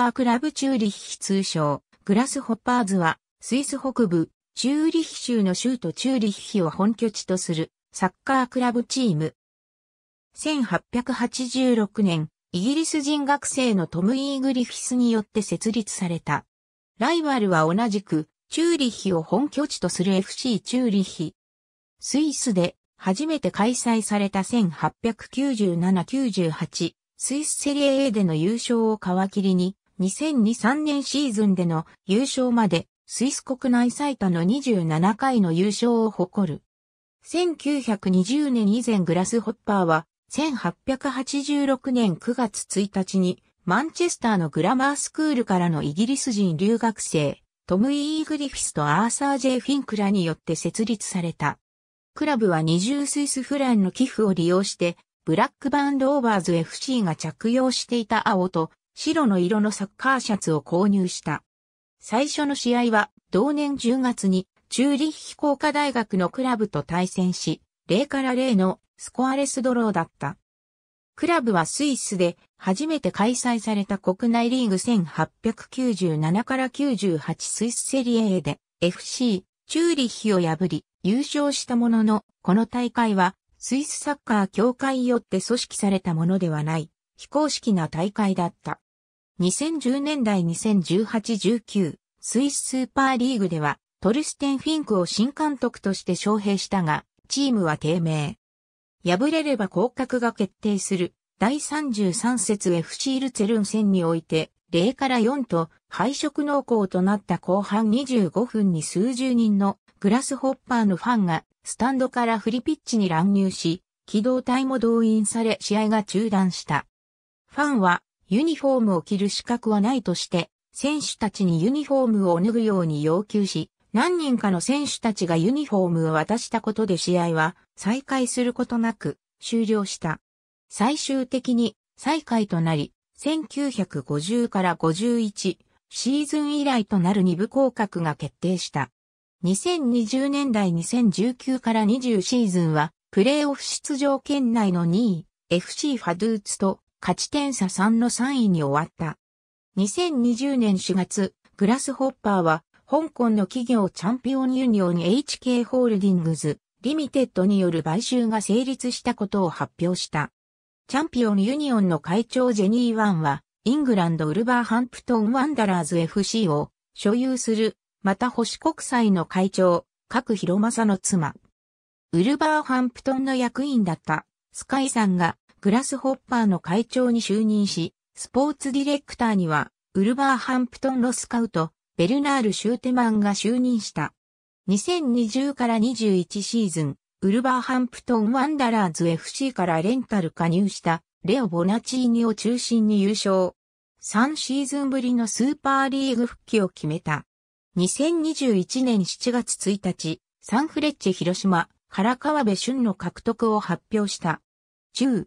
パークラブチューリッヒ通称、グラスホッパーズは、スイス北部、チューリッヒ州の州都チューリッヒを本拠地とする、サッカークラブチーム。1886年、イギリス人学生のトム・イーグリフィスによって設立された。ライバルは同じく、チューリッヒを本拠地とする FC チューリッヒ。スイスで初めて開催された1897-98スイスセリエ A での優勝を皮切りに2002-3年シーズンでの優勝までスイス国内最多の27回の優勝を誇る。1920年以前グラスホッパーは1886年9月1日にマンチェスターのグラマースクールからのイギリス人留学生トム・イー・グリフィスとアーサー・ジェイ・フィンクラによって設立された。クラブは20スイスフランの寄付を利用してブラックバンドオーバーズ FC が着用していた青と白の色のサッカーシャツを購入した。最初の試合は同年10月にチューリッヒ工科大学のクラブと対戦し、0から0のスコアレスドローだった。クラブはスイスで初めて開催された国内リーグ1897から98スイスセリエ A で FC チューリッヒを破り優勝したものの、この大会はスイスサッカー協会によって組織されたものではない。非公式な大会だった。2010年代2018-19スイススーパーリーグではトルステン・フィンクを新監督として招聘したが、チームは低迷。敗れれば降格が決定する第33節 FC ルツェルン戦において0から4と敗色濃厚となった後半25分に数十人のグラスホッパーのファンがスタンドからフリピッチに乱入し、機動隊も動員され試合が中断した。ファンはユニフォームを着る資格はないとして、選手たちにユニフォームを脱ぐように要求し、何人かの選手たちがユニフォームを渡したことで試合は再開することなく終了した。最終的に再開となり、1950から51シーズン以来となる二部降格が決定した。2020年代2019から20シーズンはプレーオフ出場圏内の2位 FC ファドゥーツと勝ち点差3の3位に終わった。2020年4月、グラスホッパーは、香港の企業チャンピオンユニオン HK ホールディングズ、リミテッドによる買収が成立したことを発表した。チャンピオンユニオンの会長ジェニー・ワンは、イングランドウルバーハンプトン・ワンダラーズ FC を所有する、また星国際の会長、各広政の妻。ウルバーハンプトンの役員だった、スカイさんがグラスホッパーの会長に就任し、スポーツディレクターには、ウルバーハンプトンロスカウト、ベルナール・シューテマンが就任した。2020から21シーズン、ウルバーハンプトン・ワンダラーズ FC からレンタル加入したレオ・ボナチーニを中心に優勝。3シーズンぶりのスーパーリーグ復帰を決めた。2021年7月1日、サンフレッチェ広島、原川部俊の獲得を発表した。中、